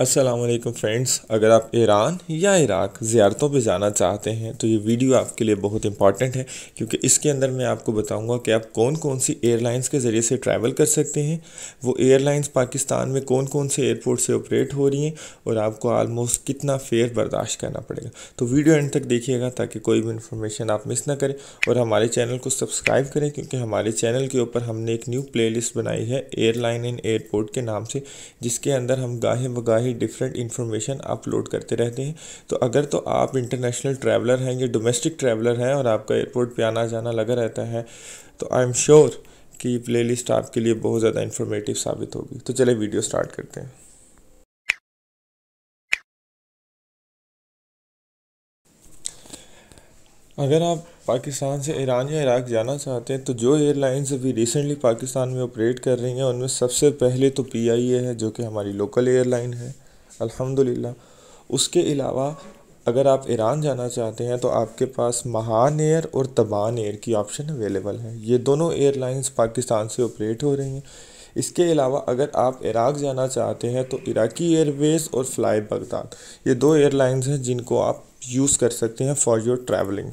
Aslam friends अगर आप Iran या इराक ज़्यारतों पे जाना चाहते हैं तो ये वीडियो आपके लिए बहुत इंपॉर्टेंट है क्योंकि इसके अंदर मैं आपको बताऊंगा कि आप कौन कौन सी एयरलाइंस के ज़रिए से ट्रैवल कर सकते हैं वो एयरलाइंस पाकिस्तान में कौन कौन से एयरपोर्ट से ऑपरेट हो रही हैं और आपको आलमोस्ट कितना फेयर बर्दाश्त करना पड़ेगा तो वीडियो एंड तक देखिएगा ताकि कोई भी इन्फॉर्मेशन आप मिस ना करें और हमारे चैनल को सब्सक्राइब करें क्योंकि हमारे चैनल के ऊपर हमने एक न्यू प्ले बनाई है एयरलाइन एंड एयरपोर्ट के नाम से जिसके अंदर हम गाहें बगाह ही डिफरेंट इन्फॉर्मेशन अपलोड करते रहते हैं तो अगर तो आप इंटरनेशनल ट्रैवलर हैं या डोमेस्टिक ट्रैवलर हैं और आपका एयरपोर्ट पर आना जाना लगा रहता है तो आई एम श्योर कि लिस्ट आपके लिए बहुत ज़्यादा इन्फॉर्मेटिव साबित होगी तो चले वीडियो स्टार्ट करते हैं अगर आप पाकिस्तान से ईरान या इराक जाना चाहते हैं तो जो एयरलाइंस अभी रिसेंटली पाकिस्तान में ऑपरेट कर रही हैं उनमें सबसे पहले तो पी आई ए है जो कि हमारी लोकल एयरलाइन है अल्हम्दुलिल्लाह उसके अलावा अगर आप ईरान जाना चाहते हैं तो आपके पास महान एयर और तबान एयर की ऑप्शन अवेलेबल है ये दोनों एयरलाइंस पाकिस्तान से ऑपरेट हो रही हैं इसके अलावा अगर आप इराक जाना चाहते हैं तो इराकी एयरवेज और फ्लाई बगदाद ये दो एयरलाइंस हैं जिनको आप यूज़ कर सकते हैं फॉर योर ट्रैवलिंग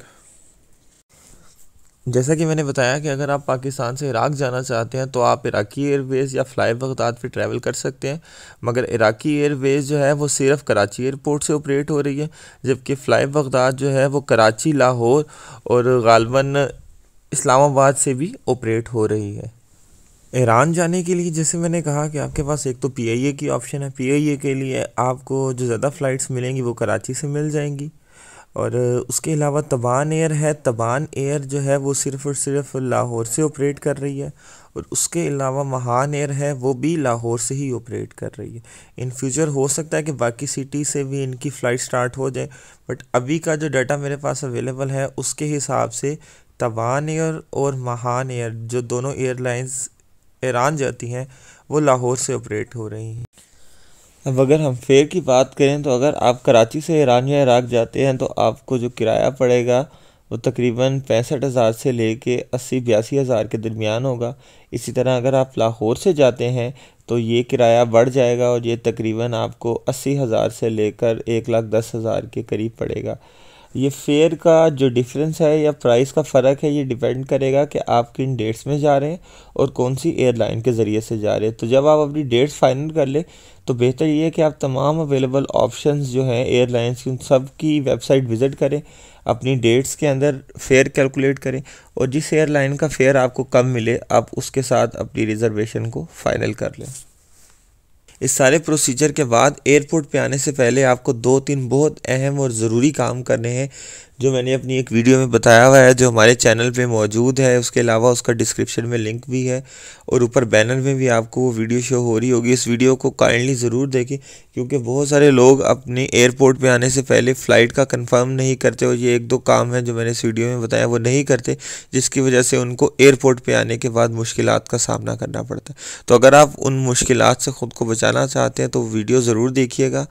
जैसा कि मैंने बताया कि अगर आप पाकिस्तान से इराक जाना चाहते हैं तो आप इराकी एयरवेज़ या फ़्लाई बगदाद पे ट्रैवल कर सकते हैं मगर इराकी एयरवेज़ जो है वो सिर्फ कराची एयरपोर्ट से ऑपरेट हो रही है जबकि फ़्लाई बगदाद जो है वो कराची लाहौर और गालबन इस्लामाबाद से भी ऑपरेट हो रही है ईरान जाने के लिए जैसे मैंने कहा कि आपके पास एक तो पी आई ए की ऑप्शन है पी आई ए के लिए आपको जो ज़्यादा फ़्लाइट्स मिलेंगी वो कराची से मिल जाएंगी और उसके अलावा तवान एयर है तबान एयर जो है वो सिर्फ़ और सिर्फ लाहौर से ऑपरेट कर रही है और उसके अलावा महान एयर है वो भी लाहौर से ही ऑपरेट कर रही है इन फ्यूचर हो सकता है कि बाकी सिटी से भी इनकी फ़्लाइट स्टार्ट हो जाए बट अभी का जो डाटा मेरे पास अवेलेबल है उसके हिसाब से तवान एयर और महान एयर जो दोनों एयरलाइंस ईरान जाती हैं वो लाहौर से ऑपरेट हो रही हैं अब अगर हम फेयर की बात करें तो अगर आप कराची से ईरान या इराक जाते हैं तो आपको जो किराया पड़ेगा वो तकरीबन पैंसठ हज़ार से ले कर अस्सी बयासी हज़ार के दरमियान होगा इसी तरह अगर आप लाहौर से जाते हैं तो ये किराया बढ़ जाएगा और ये तकरीबन आपको अस्सी हज़ार से लेकर एक लाख दस हज़ार के करीब पड़ेगा ये फेयर का जो डिफरेंस है या प्राइस का फ़र्क है ये डिपेंड करेगा कि आप किन डेट्स में जा रहे हैं और कौन सी एयरलाइन के ज़रिए से जा रहे हैं तो जब आप अपनी डेट्स फाइनल कर लें तो बेहतर ये है कि आप तमाम अवेलेबल ऑप्शंस जो हैं एयरलाइंस की उन सब की वेबसाइट विज़िट करें अपनी डेट्स के अंदर फेयर कैलकुलेट करें और जिस एयरलाइन का फेयर आपको कम मिले आप उसके साथ अपनी रिज़र्वेशन को फ़ाइनल कर लें इस सारे प्रोसीजर के बाद एयरपोर्ट पे आने से पहले आपको दो तीन बहुत अहम और ज़रूरी काम करने हैं जो मैंने अपनी एक वीडियो में बताया हुआ है जो हमारे चैनल पे मौजूद है उसके अलावा उसका डिस्क्रिप्शन में लिंक भी है और ऊपर बैनर में भी आपको वो वीडियो शो हो रही होगी इस वीडियो को काइंडली ज़रूर देखें क्योंकि बहुत सारे लोग अपने एयरपोर्ट पे आने से पहले फ़्लाइट का कंफर्म नहीं करते और ये एक दो काम है जो मैंने इस वीडियो में बताया वो नहीं करते जिसकी वजह से उनको एयरपोर्ट पर आने के बाद मुश्किल का सामना करना पड़ता है तो अगर आप उन मुश्किल से ख़ुद को बचाना चाहते हैं तो वीडियो ज़रूर देखिएगा